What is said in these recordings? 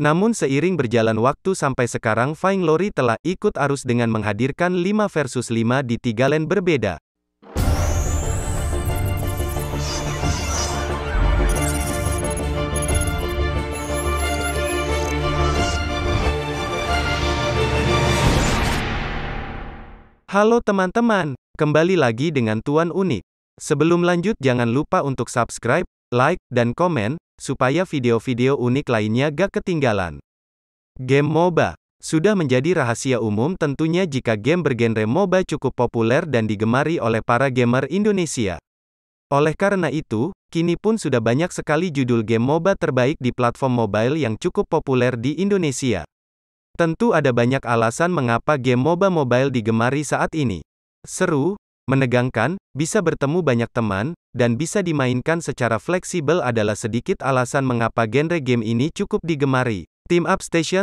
Namun seiring berjalan waktu sampai sekarang Flying Lori telah ikut arus dengan menghadirkan 5 versus 5 di tiga lane berbeda. Halo teman-teman, kembali lagi dengan Tuan Unik. Sebelum lanjut jangan lupa untuk subscribe, like, dan komen, supaya video-video unik lainnya gak ketinggalan. Game MOBA sudah menjadi rahasia umum tentunya jika game bergenre MOBA cukup populer dan digemari oleh para gamer Indonesia. Oleh karena itu, kini pun sudah banyak sekali judul game MOBA terbaik di platform mobile yang cukup populer di Indonesia. Tentu ada banyak alasan mengapa game MOBA mobile digemari saat ini. Seru, Menegangkan, bisa bertemu banyak teman, dan bisa dimainkan secara fleksibel adalah sedikit alasan mengapa genre game ini cukup digemari. Tim Up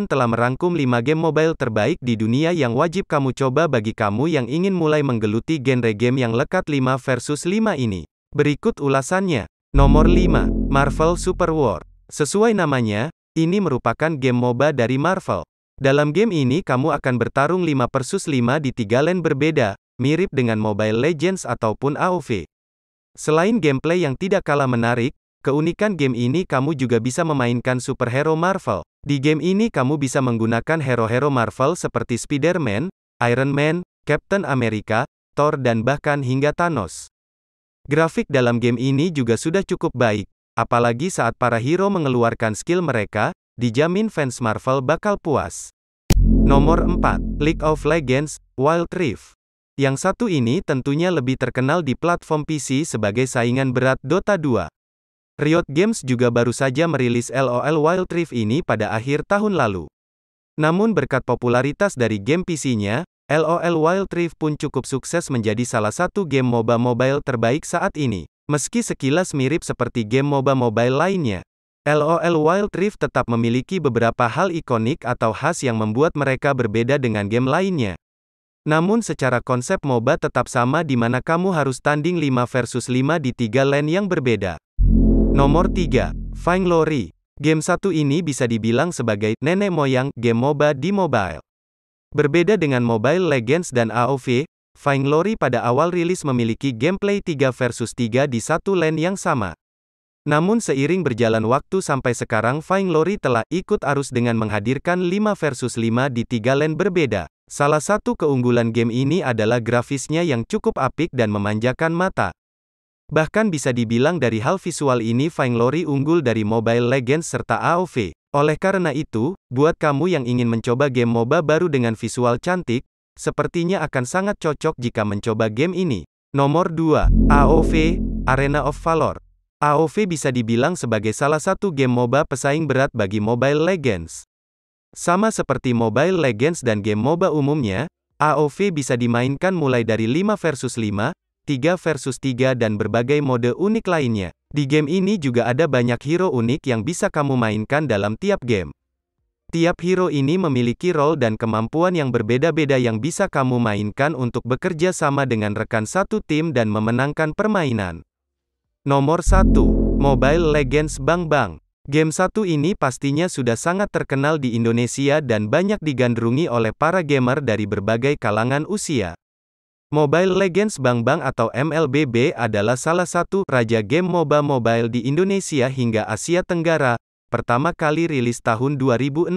telah merangkum 5 game mobile terbaik di dunia yang wajib kamu coba bagi kamu yang ingin mulai menggeluti genre game yang lekat 5 versus 5 ini. Berikut ulasannya. Nomor 5. Marvel Super War. Sesuai namanya, ini merupakan game MOBA dari Marvel. Dalam game ini kamu akan bertarung 5 versus 5 di 3 lane berbeda, mirip dengan Mobile Legends ataupun AoV. Selain gameplay yang tidak kalah menarik, keunikan game ini kamu juga bisa memainkan superhero Marvel. Di game ini kamu bisa menggunakan hero-hero Marvel seperti Spider-Man, Iron Man, Captain America, Thor dan bahkan hingga Thanos. Grafik dalam game ini juga sudah cukup baik, apalagi saat para hero mengeluarkan skill mereka, Dijamin fans Marvel bakal puas. Nomor 4. League of Legends, Wild Rift. Yang satu ini tentunya lebih terkenal di platform PC sebagai saingan berat Dota 2. Riot Games juga baru saja merilis LOL Wild Rift ini pada akhir tahun lalu. Namun berkat popularitas dari game PC-nya, LOL Wild Rift pun cukup sukses menjadi salah satu game MOBA mobile terbaik saat ini, meski sekilas mirip seperti game MOBA mobile lainnya. LOL Wild Rift tetap memiliki beberapa hal ikonik atau khas yang membuat mereka berbeda dengan game lainnya. Namun secara konsep MOBA tetap sama di mana kamu harus tanding 5 versus 5 di 3 lane yang berbeda. Nomor 3. Fine Glory. Game satu ini bisa dibilang sebagai nenek moyang game MOBA di mobile. Berbeda dengan Mobile Legends dan AoV, Fine Glory pada awal rilis memiliki gameplay 3 versus 3 di satu lane yang sama. Namun seiring berjalan waktu sampai sekarang Fine Lori telah ikut arus dengan menghadirkan 5 versus 5 di tiga lane berbeda. Salah satu keunggulan game ini adalah grafisnya yang cukup apik dan memanjakan mata. Bahkan bisa dibilang dari hal visual ini Fine Lori unggul dari Mobile Legends serta AoV. Oleh karena itu, buat kamu yang ingin mencoba game MOBA baru dengan visual cantik, sepertinya akan sangat cocok jika mencoba game ini. Nomor 2. AoV, Arena of Valor. AOV bisa dibilang sebagai salah satu game MOBA pesaing berat bagi Mobile Legends. Sama seperti Mobile Legends dan game MOBA umumnya, AOV bisa dimainkan mulai dari 5 versus 5, 3 versus 3 dan berbagai mode unik lainnya. Di game ini juga ada banyak hero unik yang bisa kamu mainkan dalam tiap game. Tiap hero ini memiliki role dan kemampuan yang berbeda-beda yang bisa kamu mainkan untuk bekerja sama dengan rekan satu tim dan memenangkan permainan. Nomor 1. Mobile Legends Bang Bang. Game satu ini pastinya sudah sangat terkenal di Indonesia dan banyak digandrungi oleh para gamer dari berbagai kalangan usia. Mobile Legends Bang Bang atau MLBB adalah salah satu raja game MOBA mobile di Indonesia hingga Asia Tenggara, pertama kali rilis tahun 2016.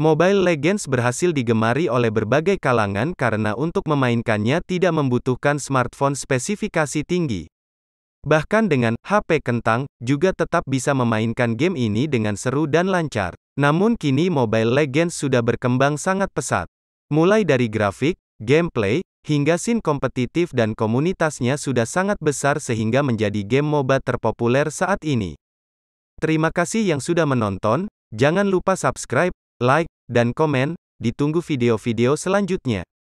Mobile Legends berhasil digemari oleh berbagai kalangan karena untuk memainkannya tidak membutuhkan smartphone spesifikasi tinggi. Bahkan dengan HP kentang, juga tetap bisa memainkan game ini dengan seru dan lancar. Namun kini Mobile Legends sudah berkembang sangat pesat. Mulai dari grafik, gameplay, hingga scene kompetitif dan komunitasnya sudah sangat besar sehingga menjadi game MOBA terpopuler saat ini. Terima kasih yang sudah menonton, jangan lupa subscribe, like, dan komen, ditunggu video-video selanjutnya.